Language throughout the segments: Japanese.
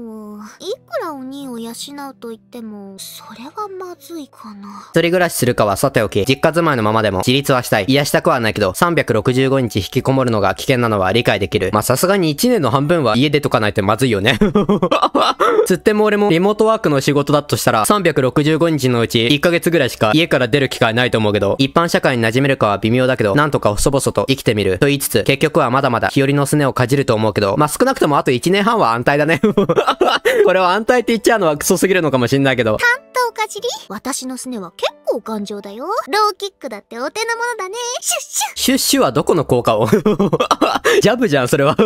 Oh. いくらお兄を養うと言っても、それはまずいかな。一人暮らしするかはさておき、実家住まいのままでも自立はしたい。癒したくはないけど、365日引きこもるのが危険なのは理解できる。まあ、さすがに1年の半分は家出とかないとまずいよね。つっても俺もリモートワークの仕事だとしたら、365日のうち1ヶ月ぐらいしか家から出る機会ないと思うけど、一般社会に馴染めるかは微妙だけど、なんとか細々と生きてみる。と言いつつ、結局はまだまだ日和のすねをかじると思うけど、まあ、少なくともあと1年半は安泰だね。これは安泰って言っちゃうのはクソすぎるのかもしんないけど。担当かじり私のすねは結お頑丈だよ。ローキックだってお手のものだね。シュッシュシュッシュはどこの効果を ジャブじゃん、それは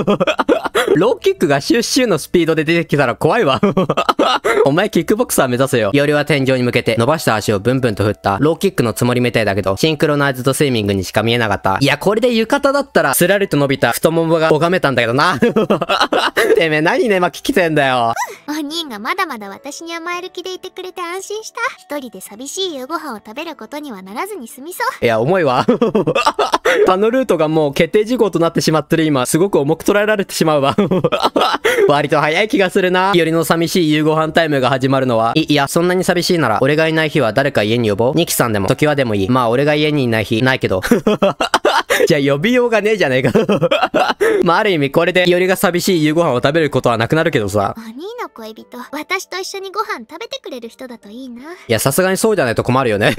ローキックがシュッシュのスピードで出てきたら怖いわ お前キックボクサー目指せよ。よりは天井に向けて伸ばした足をブンブンと振った。ローキックのつもりみたいだけど、シンクロナイズドスイミングにしか見えなかった。いや、これで浴衣だったら、すらりと伸びた太ももが拝めたんだけどな。てめえ何ね、巻き来てんだよ。お兄がまだまだ私に甘える気でいてくれて安心した。一人で寂しい夕ご飯を食べることにはならずに済みそういや重いわ 他のルートがもう決定事項となってしまってる今すごく重く捉えられてしまうわ 割と早い気がするなよりの寂しい夕ご飯タイムが始まるのはいいやそんなに寂しいなら俺がいない日は誰か家に呼ぼうニキさんでも時はでもいいまあ俺が家にいない日ないけど じゃあ呼びようがねえじゃねえか まあある意味これで、日和が寂しい夕ご飯を食べることはなくなるけどさ。お兄の恋人、私と一緒にご飯食べてくれる人だといいな。いや、さすがにそうじゃないと困るよね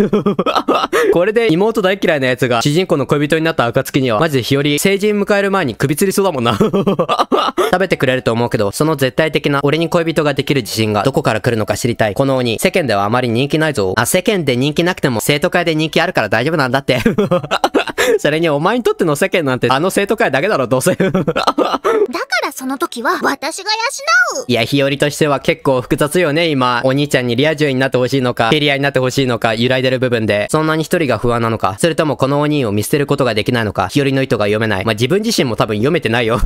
これで妹大嫌いな奴が主人公の恋人になった暁には、マジで日和、成人迎える前に首吊りそうだもんな食べてくれると思うけど、その絶対的な俺に恋人ができる自信がどこから来るのか知りたい。この鬼、世間ではあまり人気ないぞ。あ、世間で人気なくても生徒会で人気あるから大丈夫なんだって それにお前にとっての世間なんてあの生徒会だけだろ、どうせ。だからその時は私が養う。いや、日和としては結構複雑よね、今。お兄ちゃんにリア充になってほしいのか、エリアになってほしいのか、揺らいでる部分で、そんなに一人が不安なのか、それともこのお兄を見捨てることができないのか、日和の意図が読めない。まあ、自分自身も多分読めてないよ。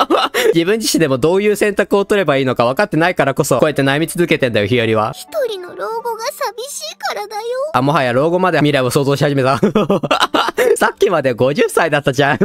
自分自身でもどういう選択を取ればいいのか分かってないからこそ、こうやって悩み続けてんだよ、日和は。一人の老後が寂しいからだよ。あ、もはや老後まで未来を想像し始めた。さっきまで50歳だったじゃん。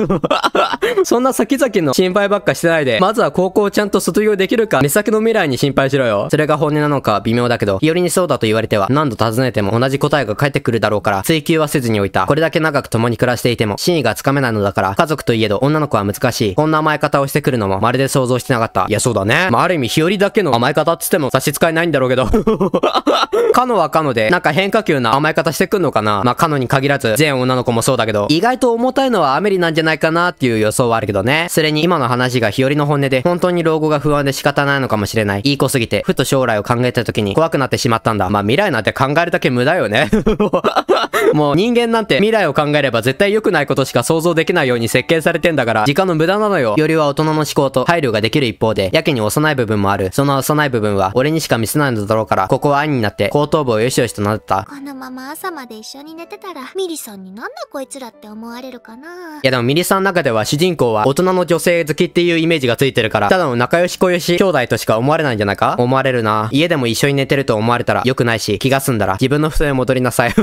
そんな先々の心配ばっかしてないで、まずは高校をちゃんと卒業できるか、目先の未来に心配しろよ。それが本音なのか微妙だけど、日和にそうだと言われては、何度尋ねても同じ答えが返ってくるだろうから、追求はせずにおいた。これだけ長く共に暮らしていても、真意がつかめないのだから、家族といえど女の子は難しい。こんな甘え方をしてくるのも、まるで想像してなかった。いや、そうだね。まあ、ある意味、日和だけの甘え方っつっても差し支えないんだろうけど。かのはかので、なんか変化球な甘え方してくんのかなまあ、かのに限らず、全女の子もそうだけど、意外と重たいのはアメリなんじゃないかなっていう予想はあるけどね。それに今の話が日和の本音で、本当に老後が不安で仕方ないのかもしれない。いい子すぎて、ふと将来を考えた時に怖くなってしまったんだ。まあ未来なんて考えるだけ無駄よね。もう人間なんて未来を考えれば絶対良くないことしか想像できないように設計されてんだから、時間の無駄なのよ。よりは大人の思考と配慮ができる一方で、やけに幼い部分もある。その幼い部分は、俺にしか見せないのだろうから、ここは兄になって、後頭部をよしよしとなった。このまま朝まで一緒に寝てたら、ミリさんになんだこいつらって思われるかな。いやでもミリさんの中では主人人公は大人の女性好きっていうイメージがついてるから、ただの仲良し小良し兄弟としか思われないんじゃないか思われるな。家でも一緒に寝てると思われたら良くないし、気が済んだら自分の布団へ戻りなさい。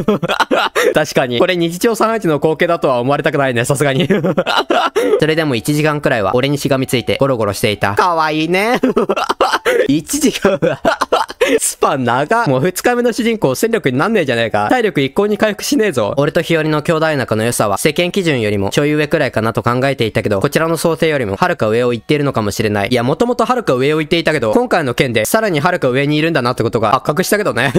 確かに。これ日常3日の光景だとは思われたくないね、さすがに。それでも1時間くらいは俺にしがみついてゴロゴロしていた。かわいいね。1 時間。スパ長もう二日目の主人公戦力になんねえじゃねえか。体力一向に回復しねえぞ。俺と日和の兄弟仲の良さは世間基準よりもちょい上くらいかなと考えていたけど、こちらの想定よりもはるか上を行っているのかもしれない。いや、もともとはるか上を行っていたけど、今回の件でさらにはるか上にいるんだなってことが発覚したけどね。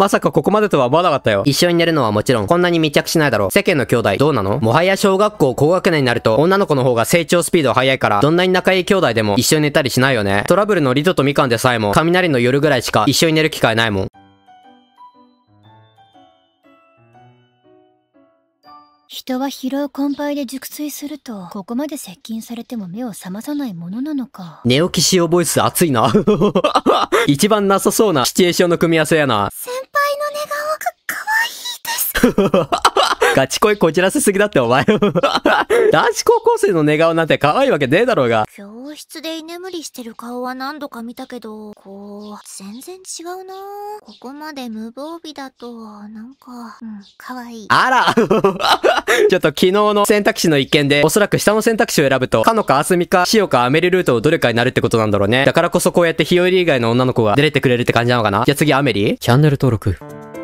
まさかここまでとは思わなかったよ。一緒に寝るのはもちろん、こんなに密着しないだろう。世間の兄弟、どうなのもはや小学校高学年になると、女の子の方が成長スピード早いから、どんなに仲いい兄弟でも一緒に寝たりしないよね。トラブルのリトとみかんでさえも、雷の夜ぐらいしか一緒に寝る機会ないもん。人は疲労困憊で熟睡すると、ここまで接近されても目を覚まさないものなのか。寝起き使用ボイス熱いな。一番なさそうなシチュエーションの組み合わせやな。先 ガチ恋こじらせすぎだってお前 男子高校生の寝顔なんて可愛いわけねえだろうが。教室で居眠りしてる顔は何度か見たけど、こう、全然違うなここまで無防備だと、なんか、うん、可愛い。あら ちょっと昨日の選択肢の一件で、おそらく下の選択肢を選ぶと、かのかあすみか、しおかアメリルートをどれかになるってことなんだろうね。だからこそこうやって日和以外の女の子が出れてくれるって感じなのかなじゃあ次アメリチャンネル登録。